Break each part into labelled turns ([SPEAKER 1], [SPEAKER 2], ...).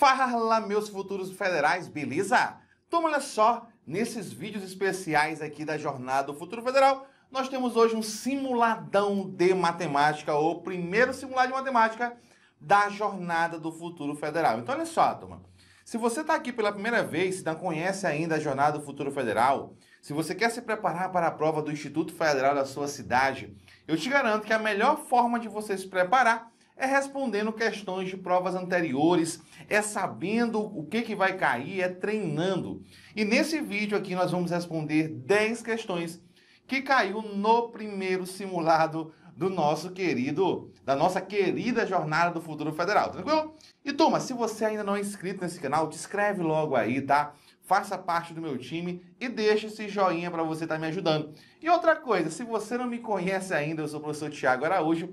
[SPEAKER 1] Fala, meus futuros federais, beleza? Então, olha só, nesses vídeos especiais aqui da Jornada do Futuro Federal, nós temos hoje um simuladão de matemática, o primeiro simulado de matemática da Jornada do Futuro Federal. Então, olha só, turma. Se você está aqui pela primeira vez, se não conhece ainda a Jornada do Futuro Federal, se você quer se preparar para a prova do Instituto Federal da sua cidade, eu te garanto que a melhor forma de você se preparar é respondendo questões de provas anteriores, é sabendo o que, que vai cair, é treinando. E nesse vídeo aqui nós vamos responder 10 questões que caiu no primeiro simulado do nosso querido, da nossa querida jornada do futuro federal, tranquilo? E turma, se você ainda não é inscrito nesse canal, te inscreve logo aí, tá? Faça parte do meu time e deixa esse joinha para você estar tá me ajudando. E outra coisa, se você não me conhece ainda, eu sou o professor Tiago Araújo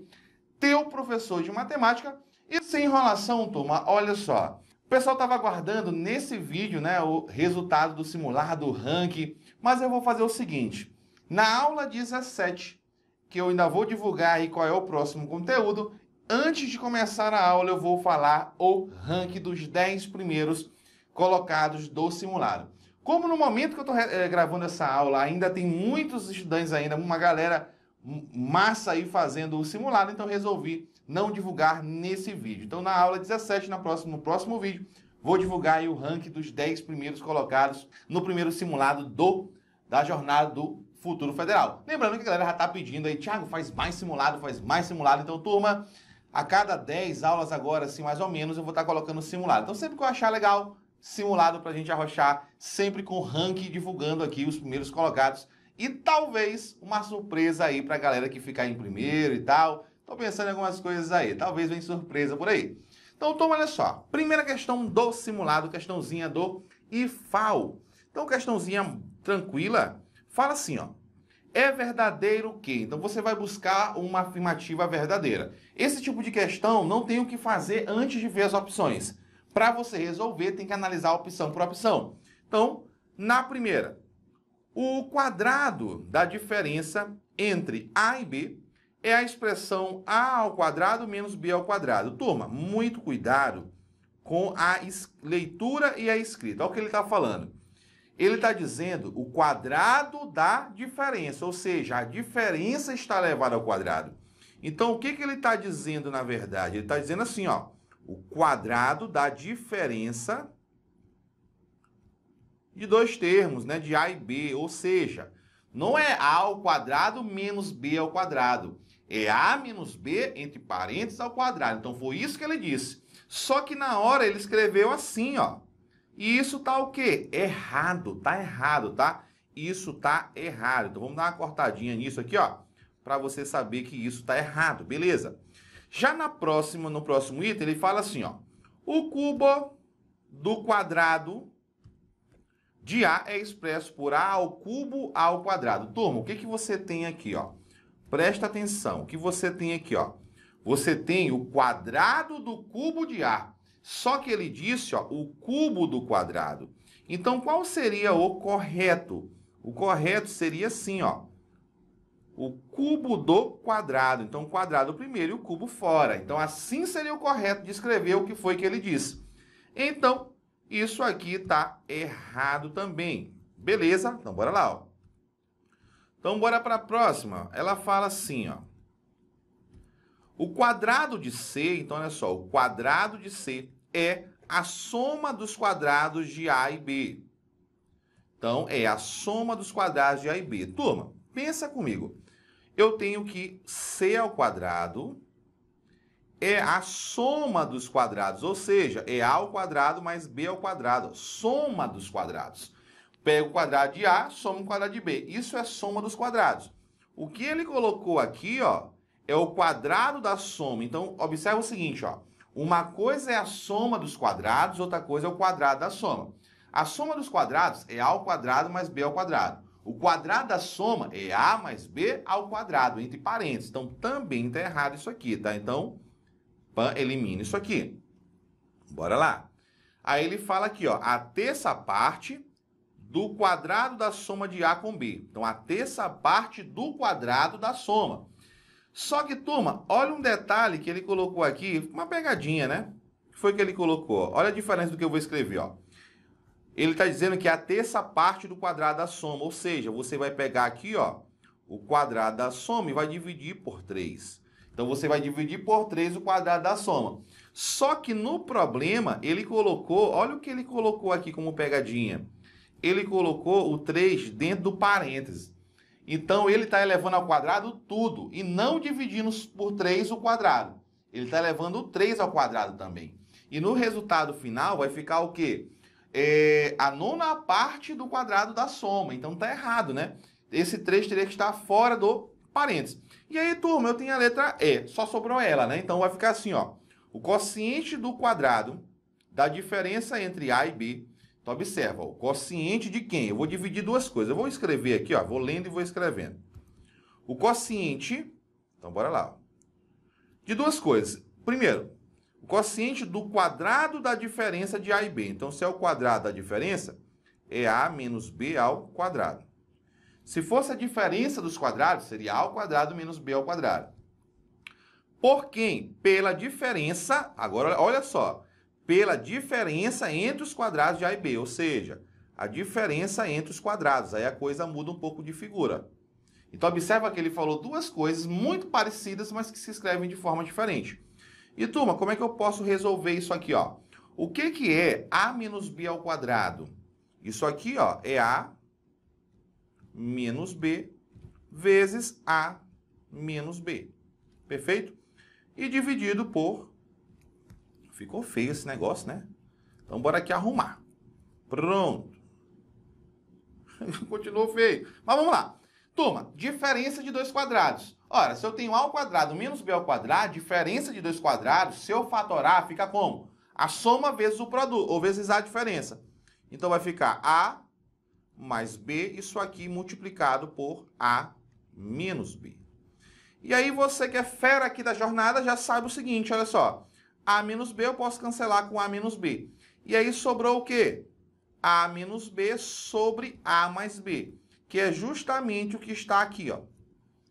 [SPEAKER 1] teu professor de matemática. E sem enrolação, turma, olha só. O pessoal estava aguardando nesse vídeo né, o resultado do simulado, do ranking, mas eu vou fazer o seguinte. Na aula 17, que eu ainda vou divulgar aí qual é o próximo conteúdo, antes de começar a aula eu vou falar o ranking dos 10 primeiros colocados do simulado. Como no momento que eu estou eh, gravando essa aula ainda tem muitos estudantes ainda, uma galera massa aí fazendo o simulado, então resolvi não divulgar nesse vídeo. Então na aula 17, na próximo no próximo vídeo, vou divulgar o ranking dos 10 primeiros colocados no primeiro simulado do da jornada do futuro federal. Lembrando que a galera já está pedindo aí, Thiago, faz mais simulado, faz mais simulado. Então, turma, a cada 10 aulas agora, assim, mais ou menos, eu vou estar tá colocando simulado. Então, sempre que eu achar legal, simulado para a gente arrochar, sempre com ranking divulgando aqui os primeiros colocados e talvez uma surpresa aí para a galera que ficar em primeiro e tal. Tô pensando em algumas coisas aí. Talvez venha surpresa por aí. Então, toma, olha só. Primeira questão do simulado, questãozinha do IFAO. Então, questãozinha tranquila. Fala assim, ó. É verdadeiro o quê Então, você vai buscar uma afirmativa verdadeira. Esse tipo de questão não tem o que fazer antes de ver as opções. Para você resolver, tem que analisar opção por opção. Então, na primeira, o quadrado da diferença entre A e B é a expressão A ao quadrado menos B ao quadrado. Turma, muito cuidado com a leitura e a escrita. Olha o que ele está falando. Ele está dizendo o quadrado da diferença, ou seja, a diferença está elevada ao quadrado. Então, o que, que ele está dizendo na verdade? Ele está dizendo assim, ó, o quadrado da diferença de dois termos, né, de A e B, ou seja, não é A ao quadrado menos B ao quadrado, é A menos B entre parênteses ao quadrado. Então foi isso que ele disse. Só que na hora ele escreveu assim, ó. E isso tá o quê? Errado, tá errado, tá? Isso tá errado. Então vamos dar uma cortadinha nisso aqui, ó, para você saber que isso tá errado, beleza? Já na próxima, no próximo item, ele fala assim, ó: o cubo do quadrado de A é expresso por A ao cubo A ao quadrado. Turma, o que, que você tem aqui, ó? Presta atenção, o que você tem aqui, ó? Você tem o quadrado do cubo de A. Só que ele disse, ó, o cubo do quadrado. Então, qual seria o correto? O correto seria assim, ó. O cubo do quadrado. Então, o quadrado primeiro e o cubo fora. Então, assim seria o correto de escrever o que foi que ele disse. Então, isso aqui tá errado também. Beleza? Então bora lá, ó. Então bora para a próxima. Ela fala assim, ó. O quadrado de C, então olha só, o quadrado de C é a soma dos quadrados de A e B. Então é a soma dos quadrados de A e B. Turma, pensa comigo. Eu tenho que C ao quadrado é a soma dos quadrados, ou seja, é A ao quadrado mais B ao quadrado, soma dos quadrados. Pega o quadrado de A, soma o quadrado de B. Isso é soma dos quadrados. O que ele colocou aqui, ó, é o quadrado da soma. Então, observa o seguinte, ó. Uma coisa é a soma dos quadrados, outra coisa é o quadrado da soma. A soma dos quadrados é A ao quadrado mais B ao quadrado. O quadrado da soma é A mais B ao quadrado, entre parênteses. Então, também está errado isso aqui, tá? Então, Pan elimina isso aqui. Bora lá. Aí ele fala aqui, ó, a terça parte do quadrado da soma de A com B. Então, a terça parte do quadrado da soma. Só que, turma, olha um detalhe que ele colocou aqui, uma pegadinha, né? que foi que ele colocou? Olha a diferença do que eu vou escrever, ó. Ele está dizendo que é a terça parte do quadrado da soma, ou seja, você vai pegar aqui, ó, o quadrado da soma e vai dividir por 3. Então você vai dividir por 3 o quadrado da soma. Só que no problema, ele colocou, olha o que ele colocou aqui como pegadinha. Ele colocou o 3 dentro do parêntese. Então ele está elevando ao quadrado tudo e não dividindo por 3 o quadrado. Ele está elevando o 3 ao quadrado também. E no resultado final vai ficar o quê? É a nona parte do quadrado da soma. Então está errado, né? Esse 3 teria que estar fora do parênteses. E aí, turma, eu tenho a letra E, só sobrou ela, né? Então vai ficar assim, ó. O quociente do quadrado da diferença entre A e B. Então observa, o quociente de quem? Eu vou dividir duas coisas. Eu vou escrever aqui, ó, vou lendo e vou escrevendo. O quociente, então bora lá. De duas coisas. Primeiro, o quociente do quadrado da diferença de A e B. Então se é o quadrado da diferença, é A menos B ao quadrado. Se fosse a diferença dos quadrados, seria a ao quadrado menos b ao quadrado. Por quem? Pela diferença, agora olha só, pela diferença entre os quadrados de A e B, ou seja, a diferença entre os quadrados. Aí a coisa muda um pouco de figura. Então observa que ele falou duas coisas muito parecidas, mas que se escrevem de forma diferente. E turma, como é que eu posso resolver isso aqui, ó? O que que é A menos B ao quadrado? Isso aqui, ó, é A menos B vezes A menos B. Perfeito? E dividido por... Ficou feio esse negócio, né? Então, bora aqui arrumar. Pronto. Continuou feio. Mas vamos lá. Turma, diferença de dois quadrados. Ora, se eu tenho A ao quadrado menos B ao quadrado, diferença de dois quadrados, se eu fatorar, fica como? A soma vezes o produto, ou vezes a diferença. Então vai ficar A mais B, isso aqui multiplicado por A menos B. E aí você que é fera aqui da jornada já sabe o seguinte, olha só. A menos B eu posso cancelar com A menos B. E aí sobrou o quê? A menos B sobre A mais B, que é justamente o que está aqui, ó.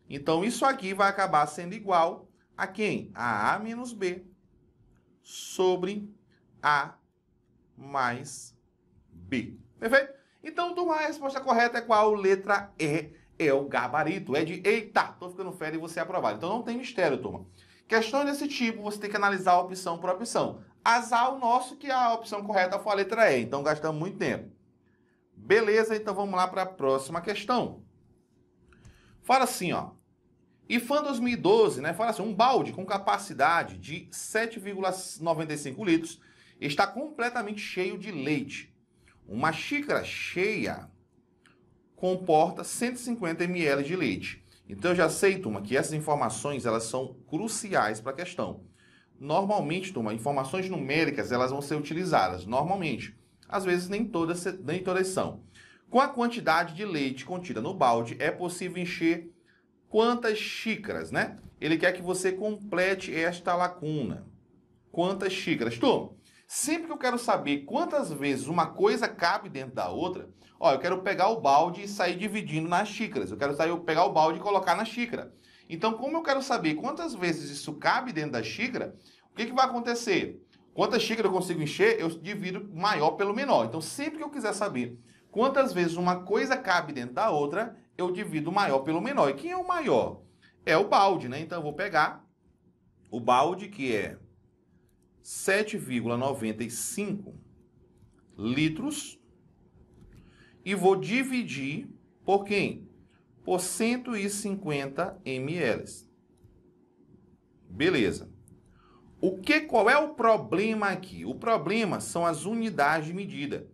[SPEAKER 1] Então isso aqui vai acabar sendo igual a quem? A A menos B sobre A mais B. Perfeito? Então, a resposta correta é qual? Letra E é o gabarito. É de, eita, tô ficando fera e você é aprovado. Então não tem mistério, turma. Questões desse tipo, você tem que analisar opção por opção. Azar o nosso que a opção correta foi a letra E, então gastamos muito tempo. Beleza, então vamos lá para a próxima questão. Fala assim, ó. IFAN 2012, né? Fala assim, um balde com capacidade de 7,95 litros está completamente cheio de leite. Uma xícara cheia comporta 150 ml de leite. Então eu já sei, turma, que essas informações elas são cruciais para a questão. Normalmente, turma, informações numéricas elas vão ser utilizadas, normalmente. Às vezes nem todas, nem todas são. Com a quantidade de leite contida no balde, é possível encher quantas xícaras, né? Ele quer que você complete esta lacuna. Quantas xícaras? Turma, Sempre que eu quero saber quantas vezes uma coisa cabe dentro da outra, ó, eu quero pegar o balde e sair dividindo nas xícaras. Eu quero sair, pegar o balde e colocar na xícara. Então, como eu quero saber quantas vezes isso cabe dentro da xícara, o que, que vai acontecer? Quantas xícaras eu consigo encher, eu divido maior pelo menor. Então, sempre que eu quiser saber quantas vezes uma coisa cabe dentro da outra, eu divido o maior pelo menor. E quem é o maior? É o balde, né? Então, eu vou pegar o balde, que é 7,95 litros e vou dividir por quem? Por 150 ml. Beleza. O que qual é o problema aqui? O problema são as unidades de medida,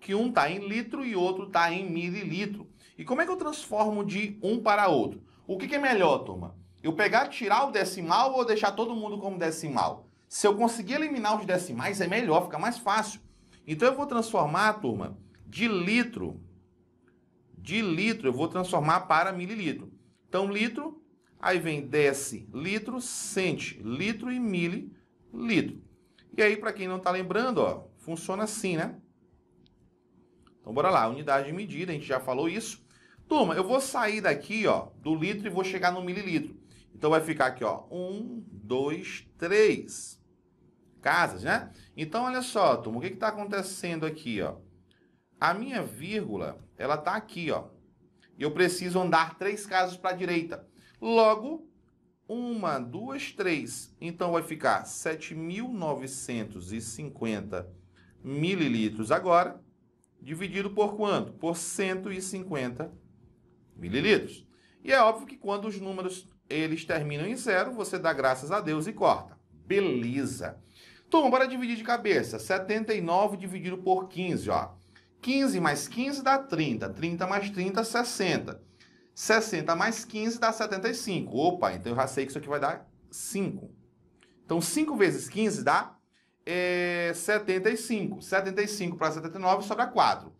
[SPEAKER 1] que um está em litro e outro está em mililitro. E como é que eu transformo de um para outro? O que, que é melhor, turma? Eu pegar, tirar o decimal ou deixar todo mundo como decimal? Se eu conseguir eliminar os decimais, é melhor, fica mais fácil. Então eu vou transformar, turma, de litro, de litro, eu vou transformar para mililitro. Então, litro, aí vem decilitro, litro e mililitro. E aí, para quem não está lembrando, ó, funciona assim, né? Então, bora lá, unidade de medida, a gente já falou isso. Turma, eu vou sair daqui, ó, do litro e vou chegar no mililitro. Então, vai ficar aqui, ó, um, dois, três casas, né? Então, olha só, turma, o que está acontecendo aqui, ó? A minha vírgula, ela está aqui, ó. eu preciso andar três casas para a direita. Logo, uma, duas, três. Então, vai ficar 7.950 mililitros agora, dividido por quanto? Por 150 mililitros. E é óbvio que quando os números eles terminam em zero, você dá graças a Deus e corta. Beleza! Então, bora dividir de cabeça. 79 dividido por 15, ó. 15 mais 15 dá 30. 30 mais 30, 60. 60 mais 15 dá 75. Opa, então eu já sei que isso aqui vai dar 5. Então, 5 vezes 15 dá é, 75. 75 para 79 sobra 4.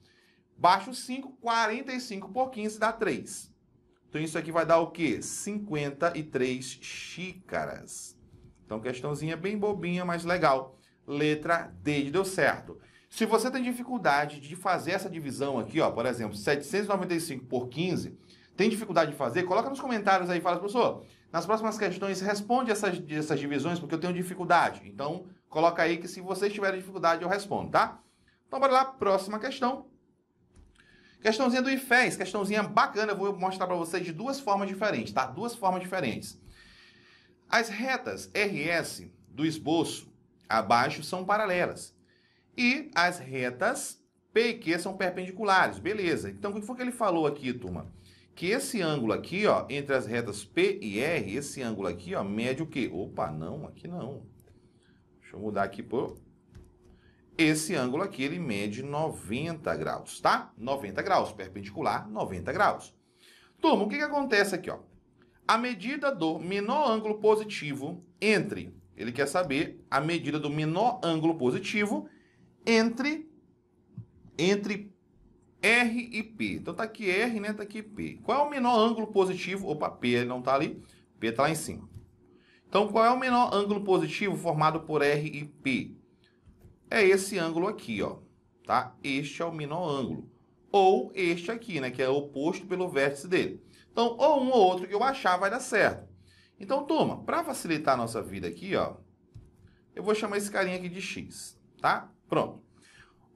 [SPEAKER 1] Baixo 5, 45 por 15 dá 3. Então, isso aqui vai dar o quê? 53 xícaras. Então, questãozinha bem bobinha, mas legal. Letra D, deu certo. Se você tem dificuldade de fazer essa divisão aqui, ó, por exemplo, 795 por 15, tem dificuldade de fazer, coloca nos comentários aí, fala, professor, nas próximas questões responde essas, essas divisões porque eu tenho dificuldade. Então, coloca aí que se vocês tiverem dificuldade eu respondo, tá? Então, bora lá, próxima questão. Questãozinha do IFES, questãozinha bacana, eu vou mostrar para vocês de duas formas diferentes, tá? Duas formas diferentes. As retas RS do esboço abaixo são paralelas. E as retas P e Q são perpendiculares, beleza. Então, o que foi que ele falou aqui, turma? Que esse ângulo aqui, ó, entre as retas P e R, esse ângulo aqui, ó, mede o quê? Opa, não, aqui não. Deixa eu mudar aqui por... Esse ângulo aqui, ele mede 90 graus, tá? 90 graus, perpendicular, 90 graus. Turma, o que, que acontece aqui, ó? A medida do menor ângulo positivo entre, ele quer saber a medida do menor ângulo positivo entre entre R e P. Então tá aqui R, né? Tá aqui P. Qual é o menor ângulo positivo? Opa, P ele não tá ali. P tá lá em cima. Então qual é o menor ângulo positivo formado por R e P? É esse ângulo aqui, ó. Tá? Este é o menor ângulo. Ou este aqui, né? Que é oposto pelo vértice dele. Então, ou um ou outro que eu achar vai dar certo. Então, turma, para facilitar a nossa vida aqui, ó, eu vou chamar esse carinha aqui de x, tá? Pronto.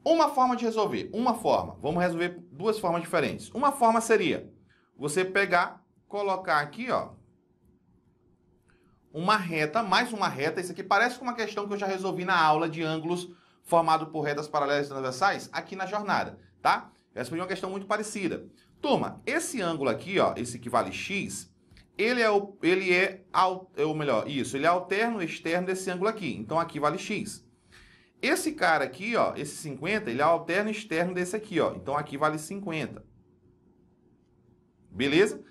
[SPEAKER 1] Uma forma de resolver, uma forma. Vamos resolver duas formas diferentes. Uma forma seria você pegar, colocar aqui, ó, uma reta, mais uma reta. Isso aqui parece com uma questão que eu já resolvi na aula de ângulos formado por retas paralelas e transversais aqui na jornada, tá? Essa foi uma questão muito parecida. Toma, esse ângulo aqui, ó, esse que vale x, ele é, o, ele é, al, é ou melhor, isso, ele é alterno externo desse ângulo aqui. Então, aqui vale x. Esse cara aqui, ó, esse 50, ele é alterno externo desse aqui, ó. Então, aqui vale 50. Beleza?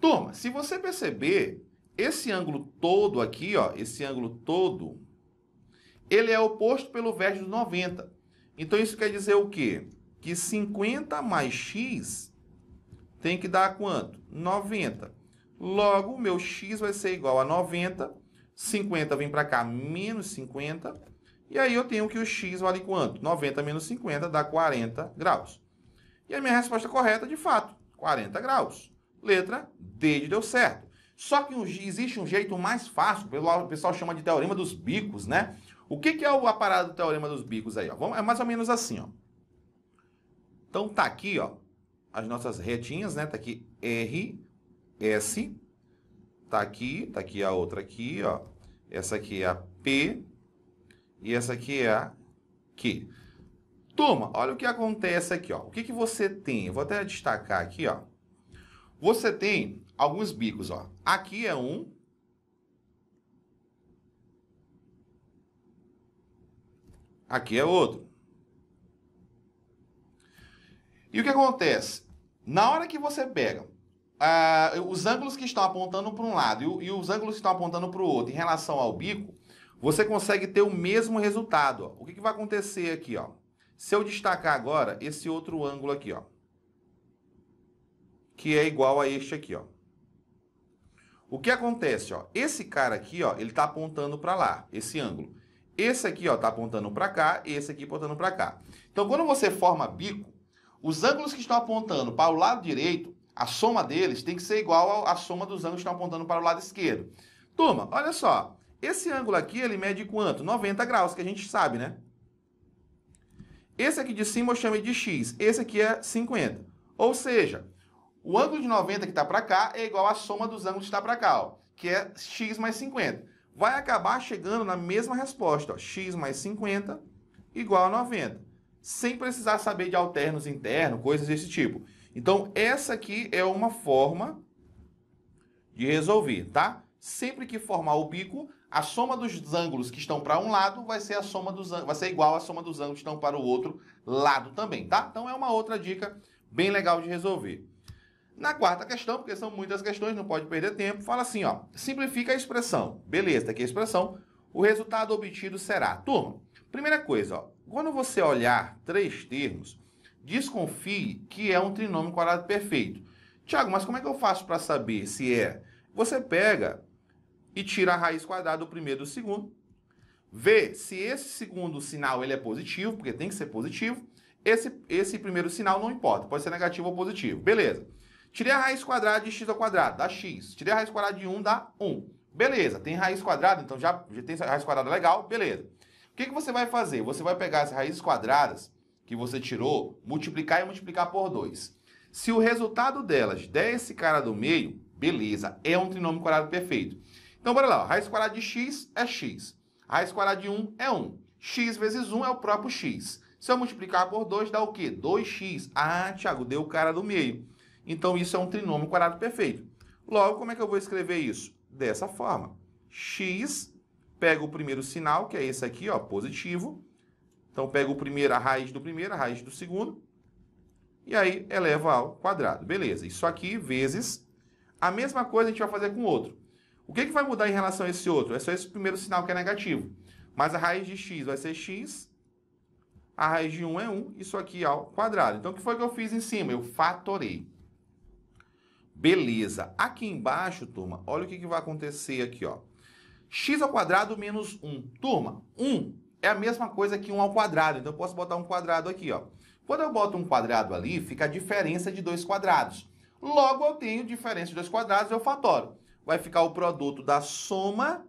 [SPEAKER 1] Toma, se você perceber, esse ângulo todo aqui, ó, esse ângulo todo, ele é oposto pelo vértice do 90. Então, isso quer dizer o quê? Que 50 mais x tem que dar quanto? 90. Logo, o meu x vai ser igual a 90. 50 vem para cá, menos 50. E aí eu tenho que o x vale quanto? 90 menos 50 dá 40 graus. E a minha resposta correta, de fato, 40 graus. Letra D deu certo. Só que existe um jeito mais fácil, o pessoal chama de teorema dos bicos, né? O que, que é o aparato do teorema dos bicos aí? Ó? É mais ou menos assim, ó. Então tá aqui, ó as nossas retinhas, né? Tá aqui R, S, tá aqui, tá aqui a outra aqui, ó. Essa aqui é a P e essa aqui é a Q. Turma, olha o que acontece aqui, ó. O que, que você tem? Eu vou até destacar aqui, ó. Você tem alguns bicos, ó. Aqui é um. Aqui é outro. E o que acontece? Na hora que você pega uh, os ângulos que estão apontando para um lado e, e, os ângulos que estão apontando para o outro em relação ao bico, você consegue ter o mesmo resultado. Ó. O que, que vai acontecer aqui? Ó? Se eu destacar agora esse outro ângulo aqui, ó, que é igual a este aqui. Ó. O que acontece? Ó? Esse cara aqui ó, ele está apontando para lá, esse ângulo. Esse aqui ó, está apontando para cá, esse aqui apontando para cá. Então, quando você forma bico, os ângulos que estão apontando para o lado direito, a soma deles tem que ser igual à soma dos ângulos que estão apontando para o lado esquerdo. Turma, olha só. Esse ângulo aqui, ele mede quanto? 90 graus, que a gente sabe, né? Esse aqui de cima eu chamei de x, esse aqui é 50. Ou seja, o ângulo de 90 que está para cá é igual à soma dos ângulos que está para cá, ó, que é x mais 50. Vai acabar chegando na mesma resposta, ó, x mais 50 igual a 90 sem precisar saber de alternos internos, coisas desse tipo. Então, essa aqui é uma forma de resolver, tá? Sempre que formar o bico, a soma dos ângulos que estão para um lado vai ser a soma dos vai ser igual à soma dos ângulos que estão para o outro lado também, tá? Então é uma outra dica bem legal de resolver. Na quarta questão, porque são muitas questões, não pode perder tempo, fala assim, ó, simplifica a expressão. Beleza, Daqui aqui é a expressão. O resultado obtido será, turma, Primeira coisa, ó, quando você olhar três termos, desconfie que é um trinômio quadrado perfeito. Tiago, mas como é que eu faço para saber se é? Você pega e tira a raiz quadrada do primeiro e do segundo. Vê se esse segundo sinal ele é positivo, porque tem que ser positivo. Esse, esse primeiro sinal não importa, pode ser negativo ou positivo. Beleza. Tirei a raiz quadrada de x ao quadrado, dá x. Tirei a raiz quadrada de 1, dá 1. Beleza, tem raiz quadrada, então já, já tem raiz quadrada legal, beleza que, que você vai fazer? Você vai pegar as raízes quadradas que você tirou, multiplicar e multiplicar por 2. Se o resultado delas der esse cara do meio, beleza, é um trinômio quadrado perfeito. Então, bora lá. Raiz quadrada de x é x. Raiz quadrada de 1 é 1. x vezes 1 é o próprio x. Se eu multiplicar por 2, dá o quê? 2x. Ah, Thiago, deu o cara do meio. Então, isso é um trinômio quadrado perfeito. Logo, como é que eu vou escrever isso? Dessa forma. x Pega o primeiro sinal, que é esse aqui, ó, positivo. Então, pega o primeiro, a raiz do primeiro, a raiz do segundo. E aí, eleva ao quadrado. Beleza. Isso aqui, vezes... A mesma coisa a gente vai fazer com o outro. O que, que vai mudar em relação a esse outro? É só esse primeiro sinal que é negativo. Mas a raiz de x vai ser x, a raiz de 1 é 1, isso aqui ao quadrado. Então, o que foi que eu fiz em cima? Eu fatorei. Beleza. Aqui embaixo, turma, olha o que, que vai acontecer aqui, ó x ao quadrado menos 1. Turma, 1 é a mesma coisa que 1 ao quadrado, então eu posso botar um quadrado aqui, ó. Quando eu boto um quadrado ali, fica a diferença de dois quadrados. Logo, eu tenho diferença de dois quadrados, eu fatoro. Vai ficar o produto da soma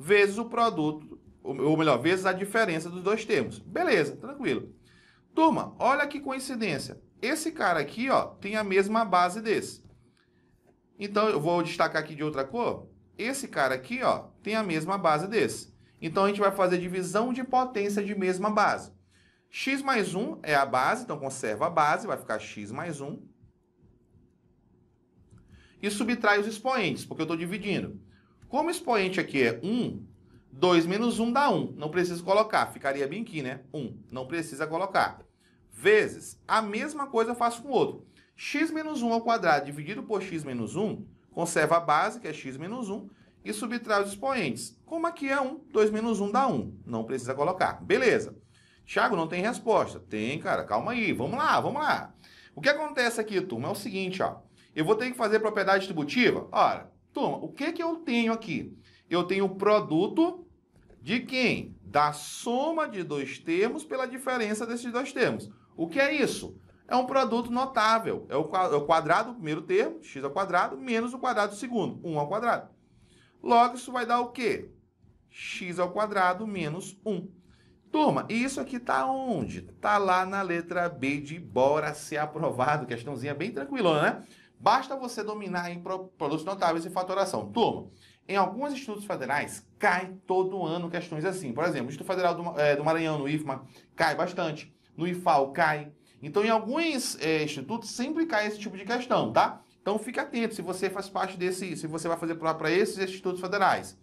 [SPEAKER 1] vezes o produto, ou melhor, vezes a diferença dos dois termos. Beleza, tranquilo. Turma, olha que coincidência. Esse cara aqui, ó, tem a mesma base desse. Então eu vou destacar aqui de outra cor. Esse cara aqui, ó, tem a mesma base desse. Então a gente vai fazer divisão de potência de mesma base. x mais 1 é a base, então conserva a base, vai ficar x mais 1. E subtrai os expoentes, porque eu estou dividindo. Como o expoente aqui é 1, 2 menos 1 dá 1. Não preciso colocar, ficaria bem aqui, né? 1, não precisa colocar. Vezes, a mesma coisa eu faço com o outro x menos 1 ao quadrado dividido por x menos 1 conserva a base, que é x menos 1, e subtrai os expoentes. Como aqui é 1, 2 menos 1 dá 1. Não precisa colocar. Beleza. Tiago, não tem resposta. Tem, cara. Calma aí. Vamos lá, vamos lá. O que acontece aqui, turma, é o seguinte, ó. Eu vou ter que fazer propriedade distributiva? Ora, turma, o que, que eu tenho aqui? Eu tenho o produto de quem? Da soma de dois termos pela diferença desses dois termos. O que é isso? é um produto notável. É o é quadrado do primeiro termo, x ao quadrado, menos o quadrado do segundo, 1 ao quadrado. Logo, isso vai dar o quê? x ao quadrado menos 1. Turma, e isso aqui tá onde? Tá lá na letra B de bora ser aprovado. Questãozinha bem tranquila, né? Basta você dominar em produtos notáveis e fatoração. Turma, em alguns institutos federais, cai todo ano questões assim. Por exemplo, o Instituto Federal do, é, do Maranhão, no IFMA, cai bastante. No IFAL, cai. Então, em alguns é, institutos sempre cai esse tipo de questão, tá? Então, fique atento se você faz parte desse, se você vai fazer prova para esses institutos federais.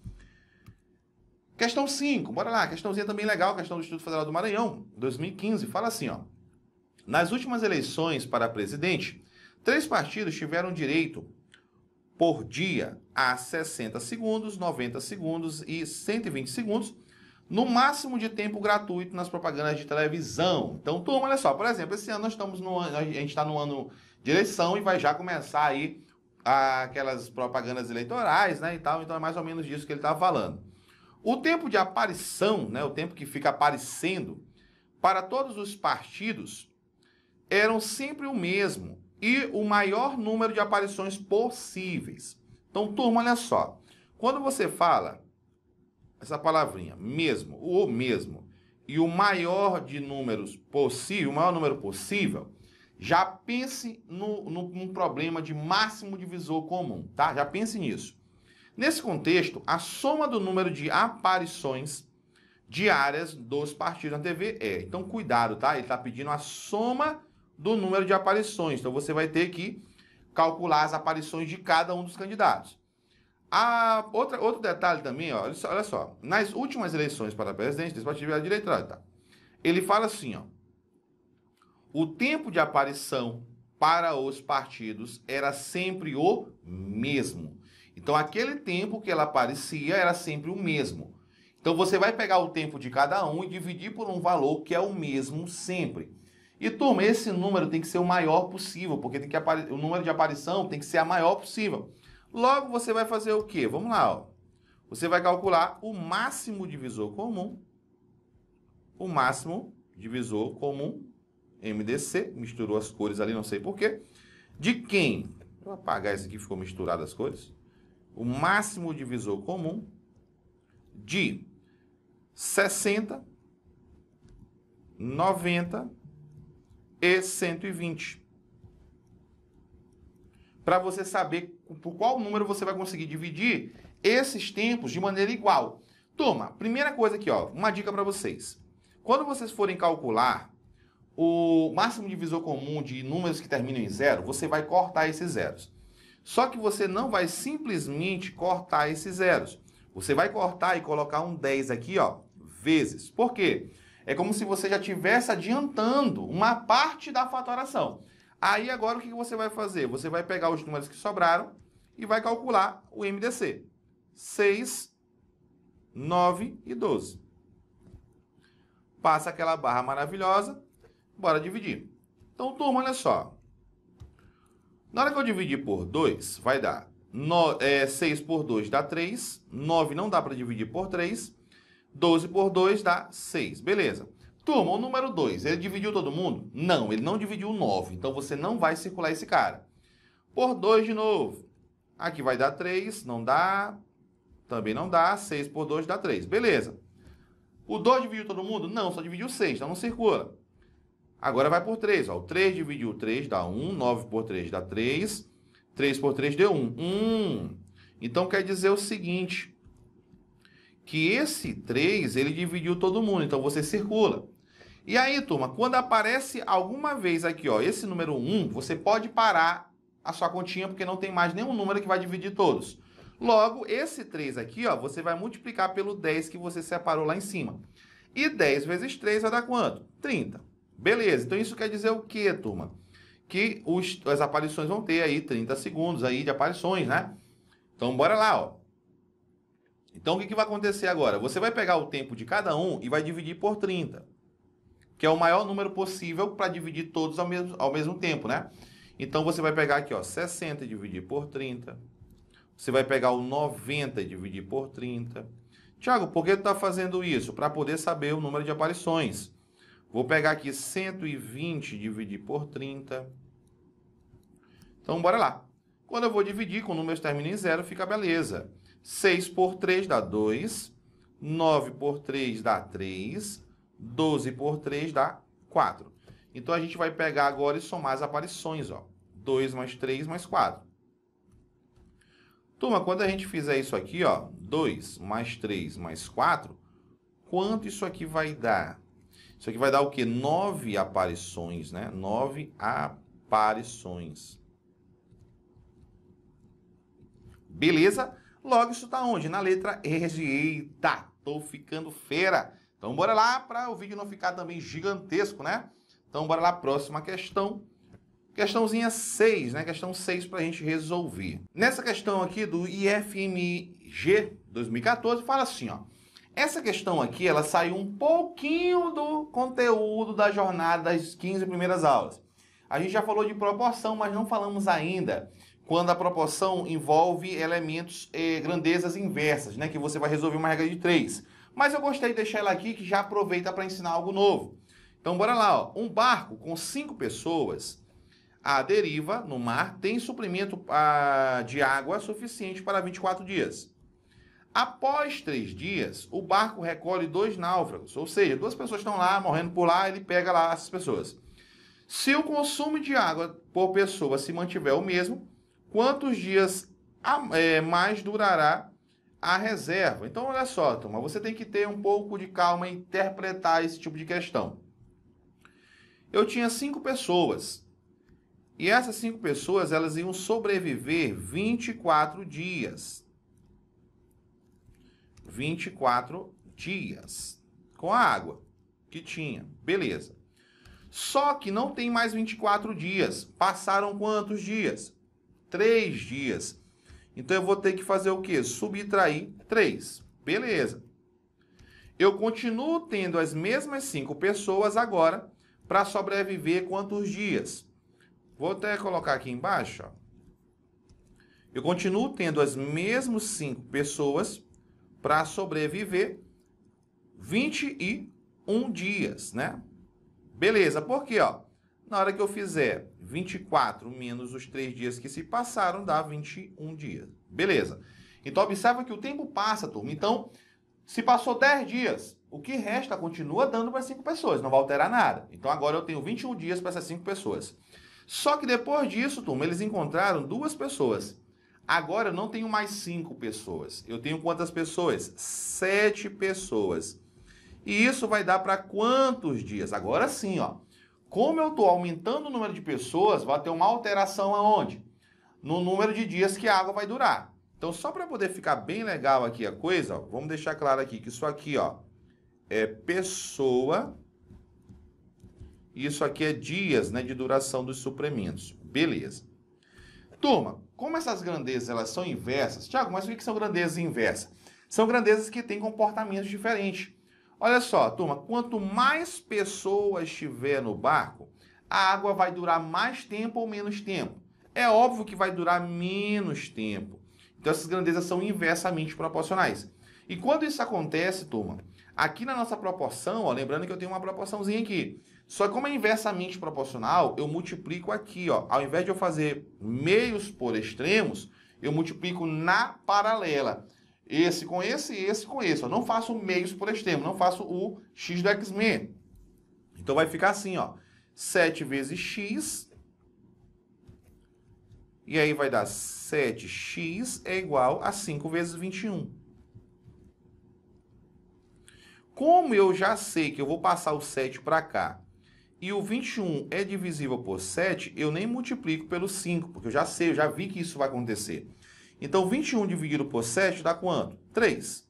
[SPEAKER 1] Questão 5, bora lá, questãozinha também legal, questão do Instituto Federal do Maranhão, 2015, fala assim, ó. Nas últimas eleições para presidente, três partidos tiveram direito por dia a 60 segundos, 90 segundos e 120 segundos no máximo de tempo gratuito nas propagandas de televisão. Então, turma, olha só, por exemplo, esse ano nós estamos no, a gente está no ano de eleição e vai já começar aí aquelas propagandas eleitorais, né, e tal. Então é mais ou menos disso que ele está falando. O tempo de aparição, né, o tempo que fica aparecendo para todos os partidos eram sempre o mesmo e o maior número de aparições possíveis. Então, turma, olha só. Quando você fala essa palavrinha, mesmo, o mesmo, e o maior de números possível, o maior número possível, já pense no, no, num problema de máximo divisor comum, tá? Já pense nisso. Nesse contexto, a soma do número de aparições diárias dos partidos na TV é. Então, cuidado, tá? Ele está pedindo a soma do número de aparições. Então, você vai ter que calcular as aparições de cada um dos candidatos. A outra, outro detalhe também, ó, olha, só, olha só. Nas últimas eleições para presidente, despatividade direita, tá. ele fala assim, ó. O tempo de aparição para os partidos era sempre o mesmo. Então, aquele tempo que ela aparecia era sempre o mesmo. Então, você vai pegar o tempo de cada um e dividir por um valor que é o mesmo sempre. E turma, esse número tem que ser o maior possível, porque tem que o número de aparição tem que ser a maior possível. Logo, você vai fazer o quê? Vamos lá, ó. Você vai calcular o máximo divisor comum, o máximo divisor comum, MDC, misturou as cores ali, não sei porquê, de quem? Vou apagar isso aqui, ficou misturado as cores. O máximo divisor comum de 60, 90 e 120. Para você saber por qual número você vai conseguir dividir esses tempos de maneira igual. Toma, primeira coisa aqui, ó, uma dica para vocês. Quando vocês forem calcular o máximo divisor comum de números que terminam em zero, você vai cortar esses zeros. Só que você não vai simplesmente cortar esses zeros. Você vai cortar e colocar um 10 aqui, ó, vezes. Por quê? É como se você já estivesse adiantando uma parte da fatoração. Aí agora o que você vai fazer? Você vai pegar os números que sobraram e vai calcular o MDC. 6, 9 e 12. Passa aquela barra maravilhosa, bora dividir. Então, turma, olha só. Na hora que eu dividir por 2, vai dar no, é, 6 por 2 dá 3, 9 não dá para dividir por 3, 12 por 2 dá 6, beleza. Turma, o número 2, ele dividiu todo mundo? Não, ele não dividiu o 9. Então você não vai circular esse cara. Por 2 de novo. Aqui vai dar 3, não dá. Também não dá. 6 por 2 dá 3. Beleza. O 2 dividiu todo mundo? Não, só dividiu 6, então não circula. Agora vai por 3. O 3 dividiu 3 dá 1. 9 por 3 dá 3. 3 por 3 deu 1. 1. Então quer dizer o seguinte: que esse 3 ele dividiu todo mundo. Então você circula. E aí, turma, quando aparece alguma vez aqui, ó, esse número 1, você pode parar a sua continha porque não tem mais nenhum número que vai dividir todos. Logo, esse 3 aqui, ó, você vai multiplicar pelo 10 que você separou lá em cima. E 10 vezes 3 vai dar quanto? 30. Beleza, então isso quer dizer o quê, turma? Que os, as aparições vão ter aí 30 segundos aí de aparições, né? Então, bora lá, ó. Então, o que, que vai acontecer agora? Você vai pegar o tempo de cada um e vai dividir por 30 que é o maior número possível para dividir todos ao mesmo, ao mesmo tempo, né? Então você vai pegar aqui, ó, 60 e dividir por 30. Você vai pegar o 90 e dividir por 30. Tiago, por que está fazendo isso? Para poder saber o número de aparições. Vou pegar aqui 120 e dividir por 30. Então, bora lá. Quando eu vou dividir com números terminam em zero, fica beleza. 6 por 3 dá 2. 9 por 3 dá 3. 12 por 3 dá 4. Então a gente vai pegar agora e somar as aparições, ó. 2 mais 3 mais 4. Turma, quando a gente fizer isso aqui, ó, 2 mais 3 mais 4, quanto isso aqui vai dar? Isso aqui vai dar o quê? 9 aparições, né? 9 aparições. Beleza? Logo, isso está onde? Na letra R. Eita, tô ficando fera! Então bora lá para o vídeo não ficar também gigantesco, né? Então bora lá, próxima questão. Questãozinha 6, né? Questão 6 para a gente resolver. Nessa questão aqui do IFMG 2014, fala assim, ó. Essa questão aqui, ela saiu um pouquinho do conteúdo da jornada das 15 primeiras aulas. A gente já falou de proporção, mas não falamos ainda quando a proporção envolve elementos, eh, grandezas inversas, né? Que você vai resolver uma regra de 3. Mas eu gostei de deixar ela aqui que já aproveita para ensinar algo novo. Então bora lá, ó. um barco com cinco pessoas à deriva no mar tem suprimento ah, de água suficiente para 24 dias. Após três dias, o barco recolhe dois náufragos, ou seja, duas pessoas estão lá morrendo por lá, ele pega lá essas pessoas. Se o consumo de água por pessoa se mantiver o mesmo, quantos dias a, é, mais durará a reserva. Então, olha só, turma, você tem que ter um pouco de calma e interpretar esse tipo de questão. Eu tinha cinco pessoas. E essas cinco pessoas, elas iam sobreviver 24 dias. 24 dias com a água que tinha. Beleza. Só que não tem mais 24 dias. Passaram quantos dias? Três dias. Então eu vou ter que fazer o quê? Subtrair 3. Beleza. Eu continuo tendo as mesmas 5 pessoas agora para sobreviver quantos dias? Vou até colocar aqui embaixo. Ó. Eu continuo tendo as mesmas 5 pessoas para sobreviver 21 dias, né? Beleza, porque ó, na hora que eu fizer 24 menos os 3 dias que se passaram, dá 21 dias. Beleza. Então, observa que o tempo passa, turma. Então, se passou 10 dias, o que resta continua dando para 5 pessoas, não vai alterar nada. Então, agora eu tenho 21 dias para essas 5 pessoas. Só que depois disso, turma, eles encontraram duas pessoas. Agora eu não tenho mais 5 pessoas. Eu tenho quantas pessoas? 7 pessoas. E isso vai dar para quantos dias? Agora sim, ó. Como eu estou aumentando o número de pessoas, vai ter uma alteração aonde? No número de dias que a água vai durar. Então, só para poder ficar bem legal aqui a coisa, ó, vamos deixar claro aqui que isso aqui ó, é pessoa, isso aqui é dias né, de duração dos suplementos. Beleza. Turma, como essas grandezas elas são inversas, Tiago, mas o que são grandezas inversas? São grandezas que têm comportamentos diferentes. Olha só, turma, quanto mais pessoas estiver no barco, a água vai durar mais tempo ou menos tempo. É óbvio que vai durar menos tempo. Então essas grandezas são inversamente proporcionais. E quando isso acontece, turma, aqui na nossa proporção, ó, lembrando que eu tenho uma proporçãozinha aqui. Só que como é inversamente proporcional, eu multiplico aqui, ó. Ao invés de eu fazer meios por extremos, eu multiplico na paralela. Esse com esse e esse com esse. Eu não faço o meio por extremo, não faço o x do x-men. Então vai ficar assim, ó. 7 vezes x. E aí vai dar 7x é igual a 5 vezes 21. Como eu já sei que eu vou passar o 7 para cá e o 21 é divisível por 7, eu nem multiplico pelo 5, porque eu já sei, eu já vi que isso vai acontecer. Então, 21 dividido por 7 dá quanto? 3.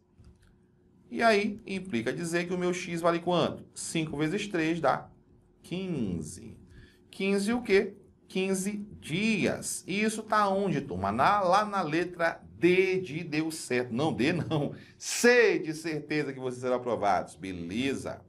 [SPEAKER 1] E aí, implica dizer que o meu x vale quanto? 5 vezes 3 dá 15. 15 o quê? 15 dias. E isso está onde, turma? Na, lá na letra D de deu certo. Não D, não. C de certeza que vocês serão aprovados. Beleza?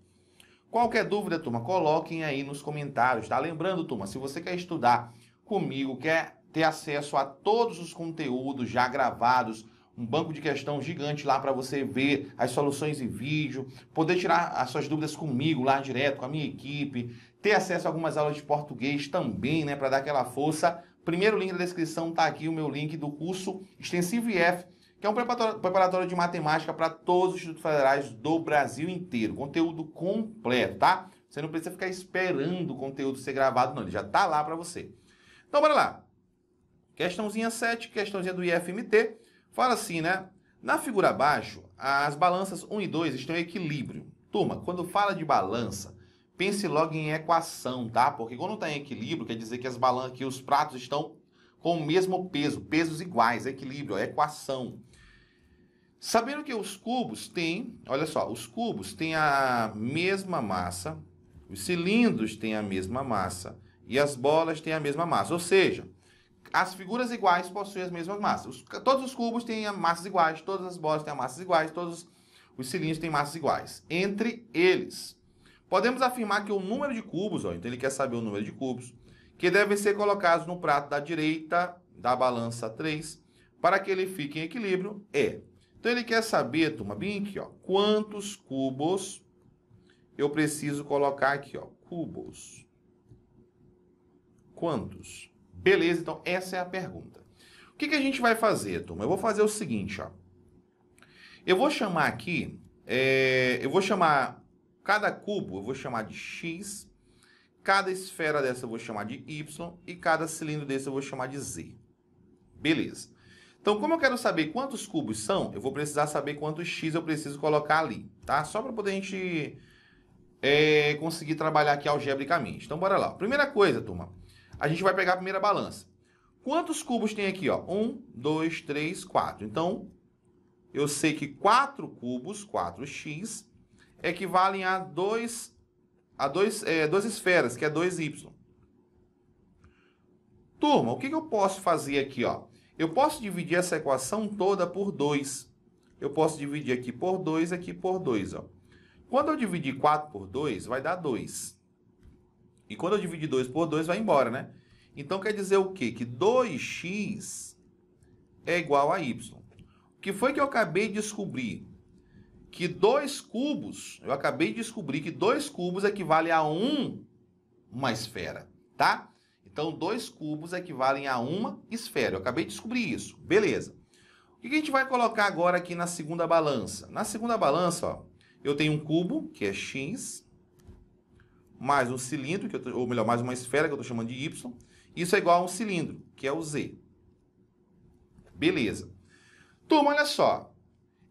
[SPEAKER 1] Qualquer dúvida, turma, coloquem aí nos comentários, tá? Lembrando, turma, se você quer estudar comigo, quer ter acesso a todos os conteúdos já gravados, um banco de questão gigante lá para você ver as soluções em vídeo, poder tirar as suas dúvidas comigo lá direto, com a minha equipe, ter acesso a algumas aulas de português também, né, para dar aquela força. Primeiro link da descrição está aqui o meu link do curso Extensivo IF, que é um preparatório de matemática para todos os institutos federais do Brasil inteiro. Conteúdo completo, tá? Você não precisa ficar esperando o conteúdo ser gravado, não. Ele já está lá para você. Então, bora lá. Questãozinha 7, questãozinha do IFMT, fala assim, né? Na figura abaixo, as balanças 1 e 2 estão em equilíbrio. Turma, quando fala de balança, pense logo em equação, tá? Porque quando está em equilíbrio, quer dizer que as balanças, que os pratos estão com o mesmo peso, pesos iguais, equilíbrio, é equação. Sabendo que os cubos têm, olha só, os cubos têm a mesma massa, os cilindros têm a mesma massa e as bolas têm a mesma massa. Ou seja, as figuras iguais possuem as mesmas massas. Os, todos os cubos têm massas iguais, todas as bolas têm massas iguais, todos os cilindros têm massas iguais. Entre eles, podemos afirmar que o número de cubos, ó, então ele quer saber o número de cubos, que devem ser colocados no prato da direita da balança 3 para que ele fique em equilíbrio é. Então ele quer saber, turma, bem aqui, ó, quantos cubos eu preciso colocar aqui, ó, cubos. Quantos? Beleza, então essa é a pergunta. O que, que a gente vai fazer, turma? Eu vou fazer o seguinte, ó. Eu vou chamar aqui, é, eu vou chamar cada cubo, eu vou chamar de X, cada esfera dessa eu vou chamar de Y e cada cilindro desse eu vou chamar de Z. Beleza. Então, como eu quero saber quantos cubos são, eu vou precisar saber quantos X eu preciso colocar ali, tá? Só para poder a gente é, conseguir trabalhar aqui algebricamente. Então, bora lá. Primeira coisa, turma a gente vai pegar a primeira balança. Quantos cubos tem aqui? Ó? Um, dois, três, quatro. Então, eu sei que quatro cubos, 4x, equivalem a dois, a dois, é, duas esferas, que é 2y. Turma, o que, que eu posso fazer aqui? Ó? Eu posso dividir essa equação toda por 2. Eu posso dividir aqui por 2, aqui por 2. Ó. Quando eu dividir 4 por 2, vai dar 2. E quando eu dividir 2 por 2, vai embora, né? Então quer dizer o quê? Que 2x é igual a y. O que foi que eu acabei de descobrir? Que 2 cubos, eu acabei de descobrir que 2 cubos equivale a 1 um, uma esfera, tá? Então 2 cubos equivalem a uma esfera. Eu acabei de descobrir isso. Beleza. O que a gente vai colocar agora aqui na segunda balança? Na segunda balança, ó, eu tenho um cubo, que é x, mais um cilindro, que tô, ou melhor, mais uma esfera que eu estou chamando de Y. Isso é igual a um cilindro, que é o Z. Beleza. Turma, olha só.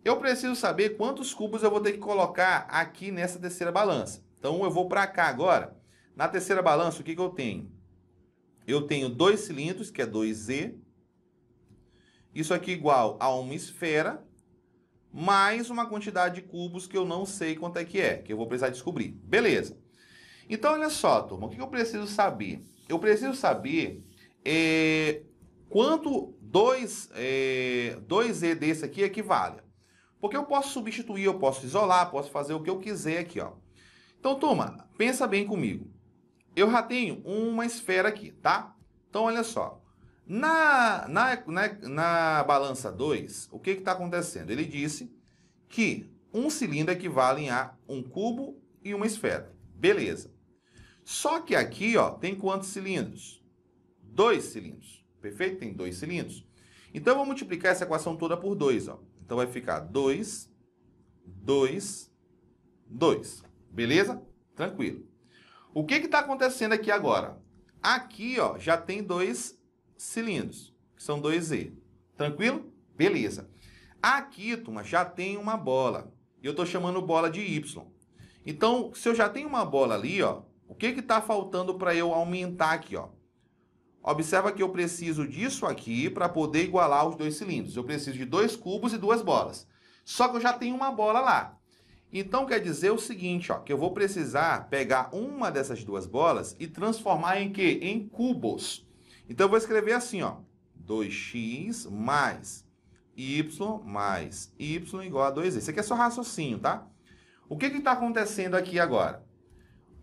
[SPEAKER 1] Eu preciso saber quantos cubos eu vou ter que colocar aqui nessa terceira balança. Então, eu vou para cá agora. Na terceira balança, o que, que eu tenho? Eu tenho dois cilindros, que é 2Z. Isso aqui é igual a uma esfera, mais uma quantidade de cubos que eu não sei quanto é que é, que eu vou precisar descobrir. Beleza. Então, olha só, turma, o que eu preciso saber? Eu preciso saber é, quanto 2, é, e desse aqui equivale. Porque eu posso substituir, eu posso isolar, posso fazer o que eu quiser aqui, ó. Então, turma, pensa bem comigo. Eu já tenho uma esfera aqui, tá? Então, olha só. Na, na, na, na balança 2, o que está acontecendo? Ele disse que um cilindro equivale a um cubo e uma esfera. Beleza. Só que aqui, ó, tem quantos cilindros? Dois cilindros. Perfeito? Tem dois cilindros. Então, eu vou multiplicar essa equação toda por 2, ó. Então, vai ficar 2, 2, 2. Beleza? Tranquilo. O que está acontecendo aqui agora? Aqui, ó, já tem dois cilindros, que são 2E. Tranquilo? Beleza. Aqui, turma, já tem uma bola. E eu estou chamando bola de Y. Então, se eu já tenho uma bola ali, ó, o que está faltando para eu aumentar aqui? Ó? Observa que eu preciso disso aqui para poder igualar os dois cilindros. Eu preciso de dois cubos e duas bolas. Só que eu já tenho uma bola lá. Então quer dizer o seguinte, ó, que eu vou precisar pegar uma dessas duas bolas e transformar em quê? Em cubos. Então eu vou escrever assim, ó, 2x mais y mais y igual a 2z. Isso aqui é só raciocínio, tá? O que está acontecendo aqui agora?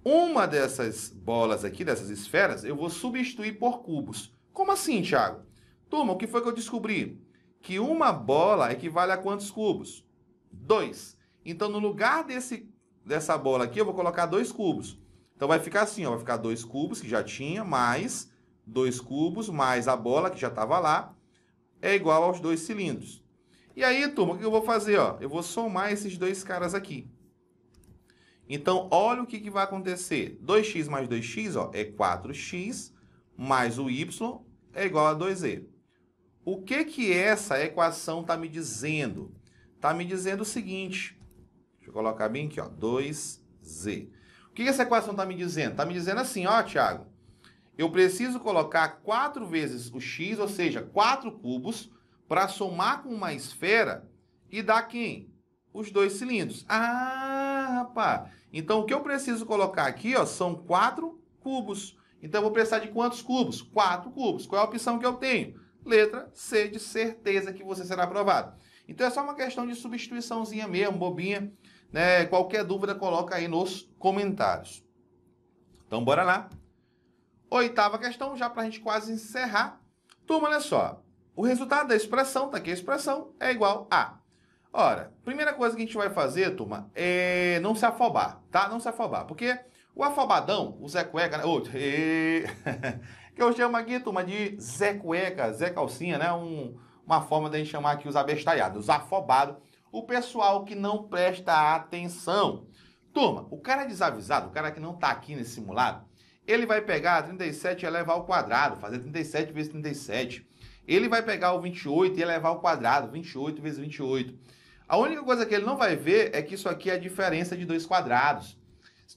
[SPEAKER 1] Uma dessas bolas aqui, dessas esferas, eu vou substituir por cubos. Como assim, Thiago? Turma, o que foi que eu descobri? Que uma bola equivale a quantos cubos? Dois. Então, no lugar desse, dessa bola aqui, eu vou colocar dois cubos. Então, vai ficar assim, ó, vai ficar dois cubos, que já tinha, mais dois cubos, mais a bola, que já estava lá, é igual aos dois cilindros. E aí, turma, o que eu vou fazer? Ó? Eu vou somar esses dois caras aqui. Então, olha o que, que vai acontecer. 2x mais 2x ó, é 4x, mais o y é igual a 2z. O que, que essa equação está me dizendo? Está me dizendo o seguinte. Deixa eu colocar bem aqui, ó, 2z. O que, que essa equação está me dizendo? Está me dizendo assim, ó, Tiago. Eu preciso colocar 4 vezes o x, ou seja, 4 cubos, para somar com uma esfera e dar quem? Os dois cilindros. Ah, rapaz! Então, o que eu preciso colocar aqui ó, são quatro cubos. Então, eu vou precisar de quantos cubos? Quatro cubos. Qual é a opção que eu tenho? Letra C, de certeza que você será aprovado. Então, é só uma questão de substituiçãozinha mesmo, bobinha. Né? Qualquer dúvida, coloca aí nos comentários. Então, bora lá. Oitava questão, já para a gente quase encerrar. Turma, olha só. O resultado da expressão, tá aqui a expressão, é igual a Ora, primeira coisa que a gente vai fazer, turma, é não se afobar, tá? Não se afobar, porque o afobadão, o Zé Cueca, né? Oh, e... que eu chamo aqui, turma, de Zé Cueca, Zé Calcinha, né? Um, uma forma de a gente chamar aqui os abestalhados, os afobados, o pessoal que não presta atenção. Turma, o cara é desavisado, o cara que não tá aqui nesse simulado, ele vai pegar 37 e elevar ao quadrado, fazer 37 vezes 37. Ele vai pegar o 28 e elevar ao quadrado, 28 vezes 28. A única coisa que ele não vai ver é que isso aqui é a diferença de dois quadrados.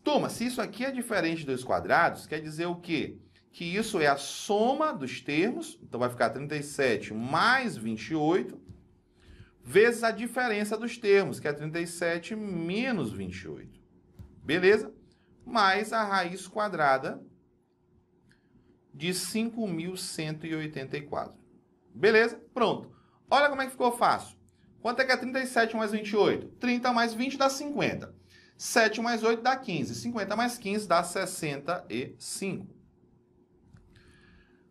[SPEAKER 1] Toma, se isso aqui é diferente de dois quadrados, quer dizer o quê? Que isso é a soma dos termos, então vai ficar 37 mais 28, vezes a diferença dos termos, que é 37 menos 28. Beleza? Mais a raiz quadrada de 5.184. Beleza? Pronto. Olha como é que ficou fácil. Quanto é que é 37 mais 28? 30 mais 20 dá 50. 7 mais 8 dá 15. 50 mais 15 dá 65.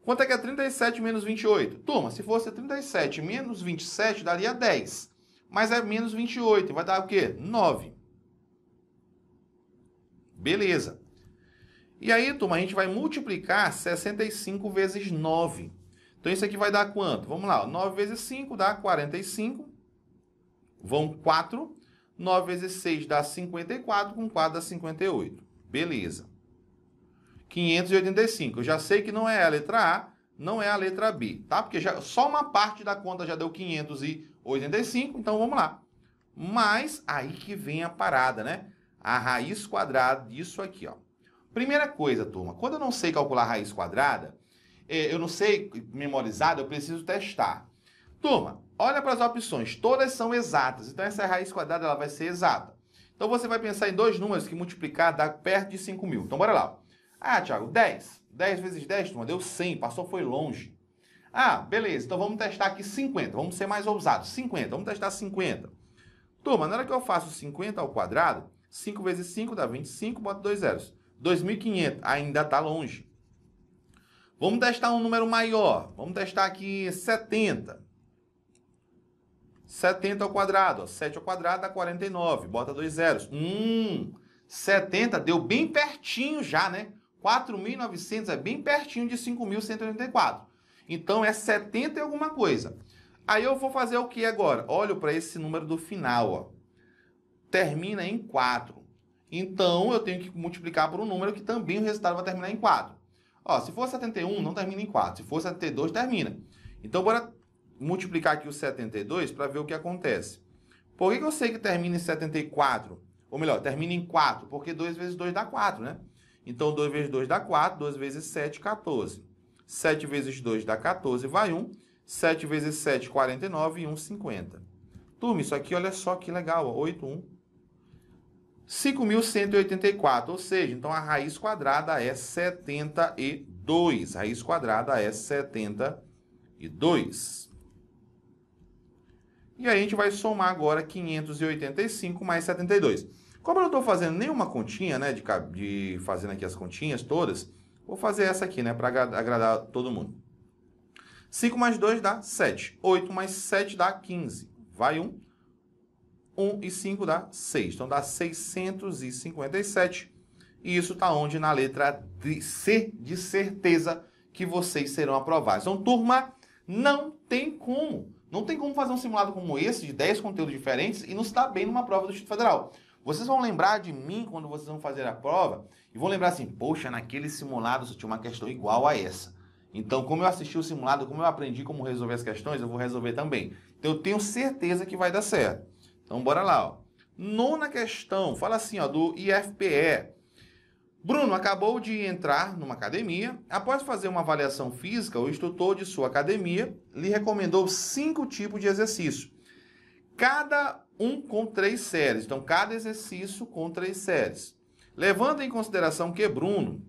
[SPEAKER 1] Quanto é que é 37 menos 28? Turma, se fosse 37 menos 27, daria 10. Mas é menos 28, vai dar o quê? 9. Beleza. E aí, turma, a gente vai multiplicar 65 vezes 9. Então, isso aqui vai dar quanto? Vamos lá, 9 vezes 5 dá 45. Vão 4. 9 vezes 6 dá 54, com 4 dá 58. Beleza. 585. Eu já sei que não é a letra A, não é a letra B, tá? Porque já, só uma parte da conta já deu 585, então vamos lá. Mas aí que vem a parada, né? A raiz quadrada disso aqui, ó. Primeira coisa, turma, quando eu não sei calcular raiz quadrada, é, eu não sei memorizada, eu preciso testar. Turma, olha para as opções, todas são exatas. Então essa raiz quadrada ela vai ser exata. Então você vai pensar em dois números que multiplicar dá perto de 5 mil. Então bora lá. Ah, Thiago, 10. 10 vezes 10, turma, deu 100, passou, foi longe. Ah, beleza, então vamos testar aqui 50, vamos ser mais ousados. 50, vamos testar 50. Turma, na hora que eu faço 50 ao quadrado, 5 vezes 5 dá 25, bota dois zeros. 2.500, ainda está longe. Vamos testar um número maior, vamos testar aqui 70. 70 ao quadrado, ó, 7 ao quadrado dá 49, bota dois zeros. Hum, 70 deu bem pertinho já, né? 4.900 é bem pertinho de 5.184. Então é 70 e alguma coisa. Aí eu vou fazer o que agora? Olho para esse número do final, ó. Termina em 4. Então eu tenho que multiplicar por um número que também o resultado vai terminar em 4. Ó, se for 71, não termina em 4. Se for 72, termina. Então bora multiplicar aqui os 72 para ver o que acontece. Por que, que eu sei que termina em 74? Ou melhor, termina em 4, porque 2 vezes 2 dá 4, né? Então 2 vezes 2 dá 4, 2 vezes 7, 14. 7 vezes 2 dá 14, vai 1. 7 vezes 7, 49 e 1, 50. Turma, isso aqui, olha só que legal, ó, 8, 1. 5.184, ou seja, então a raiz quadrada é 72. Raiz quadrada é 72. E aí a gente vai somar agora 585 mais 72. Como eu não estou fazendo nenhuma continha, né, de, de fazendo aqui as continhas todas, vou fazer essa aqui, né, para agradar todo mundo. 5 mais 2 dá 7. 8 mais 7 dá 15. Vai 1. 1 e 5 dá 6. Então dá 657. E isso está onde? Na letra C, de certeza que vocês serão aprovados. Então, turma, não tem como não tem como fazer um simulado como esse, de 10 conteúdos diferentes, e não estar bem numa prova do Instituto Federal. Vocês vão lembrar de mim quando vocês vão fazer a prova e vão lembrar assim: poxa, naquele simulado você tinha uma questão igual a essa. Então, como eu assisti o simulado, como eu aprendi como resolver as questões, eu vou resolver também. Então, eu tenho certeza que vai dar certo. Então, bora lá. Ó. Nona questão, fala assim ó, do IFPE. Bruno acabou de entrar numa academia. Após fazer uma avaliação física, o instrutor de sua academia lhe recomendou cinco tipos de exercício, cada um com três séries. Então, cada exercício com três séries. Levando em consideração que Bruno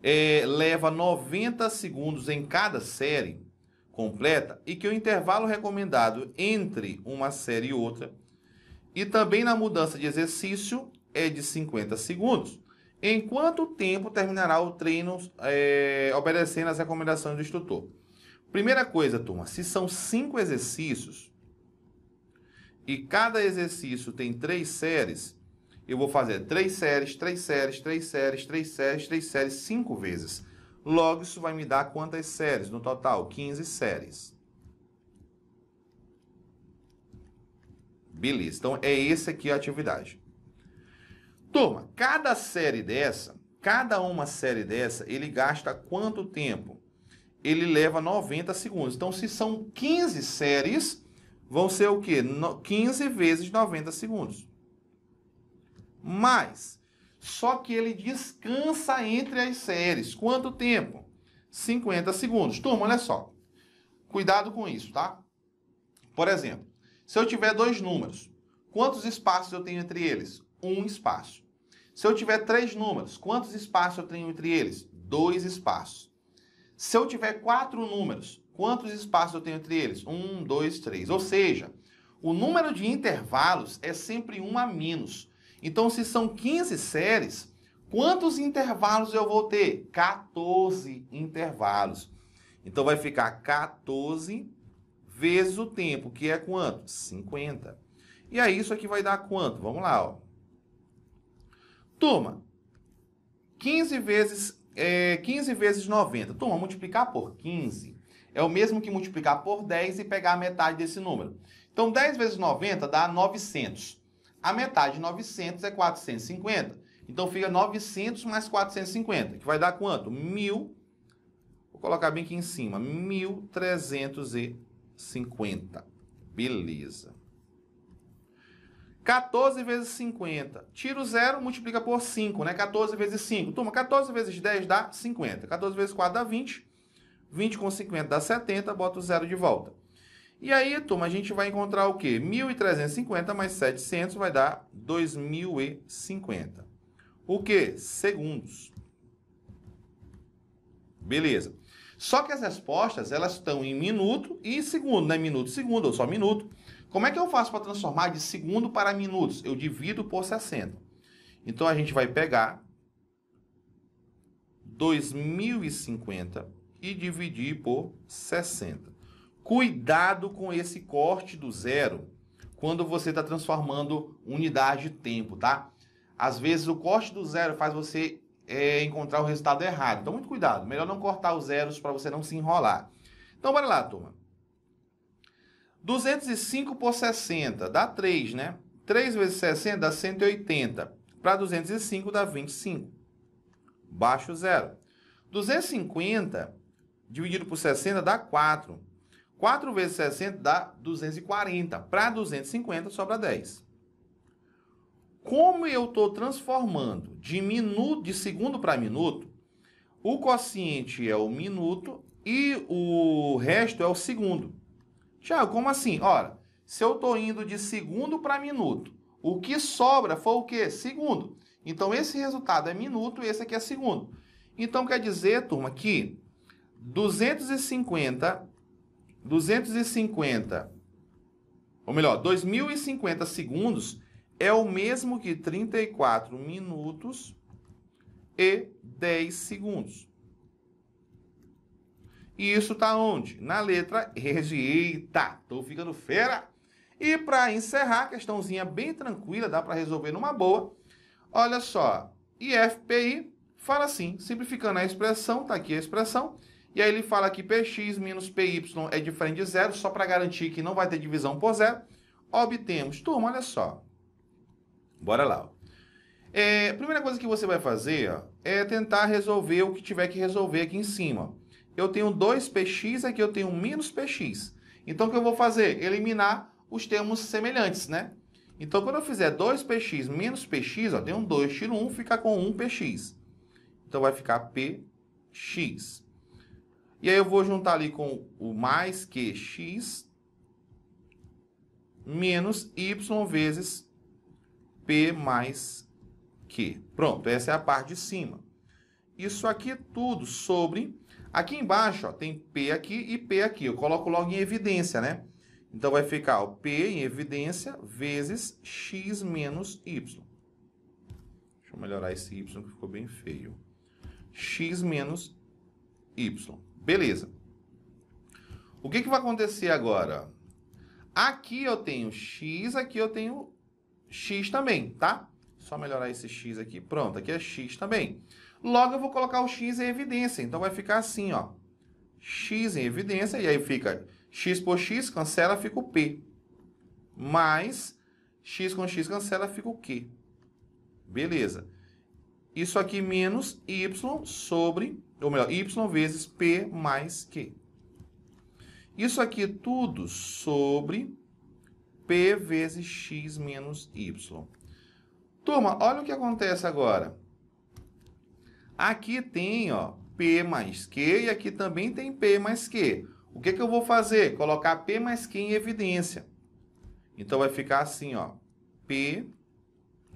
[SPEAKER 1] é, leva 90 segundos em cada série completa e que o intervalo recomendado entre uma série e outra, e também na mudança de exercício, é de 50 segundos. Em quanto tempo terminará o treino é, obedecendo as recomendações do instrutor? Primeira coisa, turma, se são cinco exercícios e cada exercício tem três séries, eu vou fazer três séries, três séries, três séries, três séries, três séries, cinco vezes. Logo, isso vai me dar quantas séries? No total, 15 séries. Beleza, então é essa aqui a atividade. Turma, cada série dessa, cada uma série dessa, ele gasta quanto tempo? Ele leva 90 segundos. Então, se são 15 séries, vão ser o quê? 15 vezes 90 segundos. Mas, só que ele descansa entre as séries. Quanto tempo? 50 segundos. Turma, olha só. Cuidado com isso, tá? Por exemplo, se eu tiver dois números, quantos espaços eu tenho entre eles? Um espaço. Se eu tiver três números, quantos espaços eu tenho entre eles? Dois espaços. Se eu tiver quatro números, quantos espaços eu tenho entre eles? Um, dois, três. Ou seja, o número de intervalos é sempre um a menos. Então, se são 15 séries, quantos intervalos eu vou ter? 14 intervalos. Então, vai ficar 14 vezes o tempo, que é quanto? 50. E aí, isso aqui vai dar quanto? Vamos lá, ó. Toma, 15 vezes, é, 15 vezes 90. Toma, multiplicar por 15 é o mesmo que multiplicar por 10 e pegar a metade desse número. Então, 10 vezes 90 dá 900. A metade de 900 é 450. Então, fica 900 mais 450, que vai dar quanto? 1.000. Vou colocar bem aqui em cima. 1.350. Beleza. 14 vezes 50. Tira o zero, multiplica por 5, né? 14 vezes 5. Turma, 14 vezes 10 dá 50. 14 vezes 4 dá 20. 20 com 50 dá 70, bota o zero de volta. E aí, turma, a gente vai encontrar o quê? 1.350 mais 700 vai dar 2.050. O quê? Segundos. Beleza. Só que as respostas, elas estão em minuto e segundo, né? Minuto, e segundo, ou é só minuto. Como é que eu faço para transformar de segundo para minutos? Eu divido por 60. Então a gente vai pegar 2050 e dividir por 60. Cuidado com esse corte do zero quando você está transformando unidade de tempo, tá? Às vezes o corte do zero faz você é, encontrar o resultado errado. Então, muito cuidado. Melhor não cortar os zeros para você não se enrolar. Então, bora lá, turma. 205 por 60 dá 3, né? 3 vezes 60 dá 180. Para 205 dá 25. Baixo zero. 250 dividido por 60 dá 4. 4 vezes 60 dá 240. Para 250 sobra 10. Como eu estou transformando de, minuto, de segundo para minuto, o quociente é o minuto e o resto é o segundo. Tiago, como assim? Ora, se eu estou indo de segundo para minuto, o que sobra foi o quê? Segundo. Então, esse resultado é minuto e esse aqui é segundo. Então, quer dizer, turma, que 250, 250, ou melhor, 2050 segundos é o mesmo que 34 minutos e 10 segundos. E isso tá onde? Na letra rejeita. Tô ficando fera. E para encerrar, questãozinha bem tranquila, dá para resolver numa boa. Olha só, IFPI fala assim, simplificando a expressão, tá aqui a expressão, e aí ele fala que PX menos PY é diferente de zero, só para garantir que não vai ter divisão por zero. Obtemos, turma, olha só. Bora lá. É, primeira coisa que você vai fazer ó, é tentar resolver o que tiver que resolver aqui em cima eu tenho 2px, aqui eu tenho menos px. Então, o que eu vou fazer? Eliminar os termos semelhantes, né? Então, quando eu fizer 2px menos px, ó, tem um 2, tiro 1, fica com 1px. Então, vai ficar px. E aí, eu vou juntar ali com o mais que x menos y vezes p mais q. Pronto, essa é a parte de cima. Isso aqui é tudo sobre Aqui embaixo, ó, tem P aqui e P aqui. Eu coloco logo em evidência, né? Então, vai ficar o P em evidência vezes X menos Y. Deixa eu melhorar esse Y que ficou bem feio. X menos Y. Beleza. O que, que vai acontecer agora? Aqui eu tenho X, aqui eu tenho X também, tá? Só melhorar esse X aqui. Pronto, aqui é X também. Logo, eu vou colocar o x em evidência. Então, vai ficar assim, ó. x em evidência, e aí fica x por x, cancela, fica o p. Mais x com x, cancela, fica o q. Beleza. Isso aqui menos y sobre, ou melhor, y vezes p mais q. Isso aqui é tudo sobre p vezes x menos y. Turma, olha o que acontece agora. Aqui tem ó, P mais Q e aqui também tem P mais Q. O que, que eu vou fazer? Colocar P mais Q em evidência. Então vai ficar assim, ó, P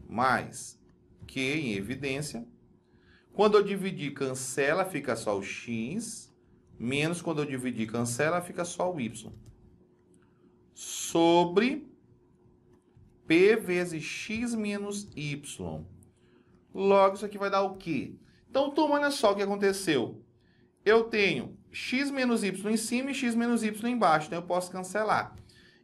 [SPEAKER 1] mais Q em evidência. Quando eu dividir cancela, fica só o X, menos quando eu dividir cancela, fica só o Y. Sobre P vezes X menos Y. Logo, isso aqui vai dar o quê? Então, Tom, olha só o que aconteceu. Eu tenho x menos y em cima e x menos y embaixo, então eu posso cancelar.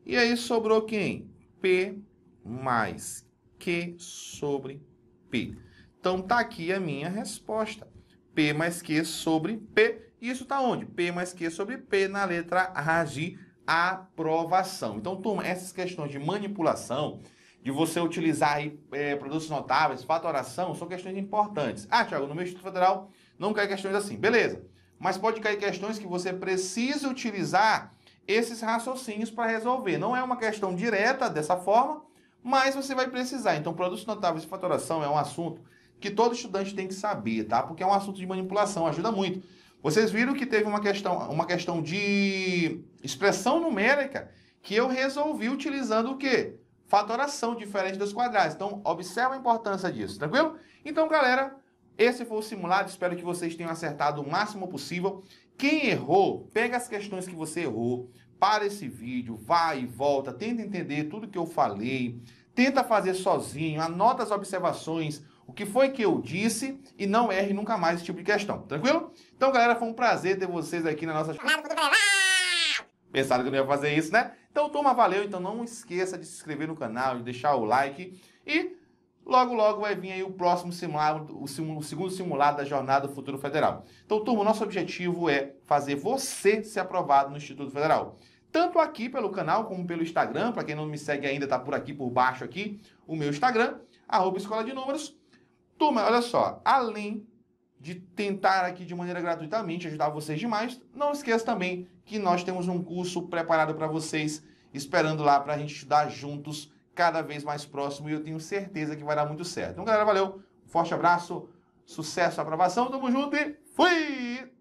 [SPEAKER 1] E aí sobrou quem? P mais Q sobre P. Então, tá aqui a minha resposta. P mais Q sobre P. Isso tá onde? P mais Q sobre P na letra A de aprovação. Então, turma, essas questões de manipulação de você utilizar aí, é, produtos notáveis, fatoração, são questões importantes. Ah, Tiago, no meu Instituto Federal não cai questões assim. Beleza. Mas pode cair questões que você precisa utilizar esses raciocínios para resolver. Não é uma questão direta dessa forma, mas você vai precisar. Então, produtos notáveis e fatoração é um assunto que todo estudante tem que saber, tá? Porque é um assunto de manipulação, ajuda muito. Vocês viram que teve uma questão, uma questão de expressão numérica que eu resolvi utilizando o quê? fatoração diferente dos quadrados. Então, observa a importância disso, tranquilo? Então, galera, esse foi o simulado. Espero que vocês tenham acertado o máximo possível. Quem errou, pega as questões que você errou, para esse vídeo, vai e volta, tenta entender tudo que eu falei, tenta fazer sozinho, anota as observações, o que foi que eu disse e não erre nunca mais esse tipo de questão, tranquilo? Então, galera, foi um prazer ter vocês aqui na nossa... Pensaram que eu não ia fazer isso, né? Então, turma, valeu. Então, não esqueça de se inscrever no canal, de deixar o like. E logo, logo vai vir aí o próximo simulado, o, o segundo simulado da Jornada do Futuro Federal. Então, turma, nosso objetivo é fazer você ser aprovado no Instituto Federal. Tanto aqui pelo canal, como pelo Instagram. Para quem não me segue ainda, tá por aqui, por baixo aqui, o meu Instagram, arroba Escola de Números. Turma, olha só, além de tentar aqui de maneira gratuitamente ajudar vocês demais, não esqueça também que nós temos um curso preparado para vocês, esperando lá para a gente estudar juntos, cada vez mais próximo, e eu tenho certeza que vai dar muito certo. Então, galera, valeu, um forte abraço, sucesso, aprovação, tamo junto e fui!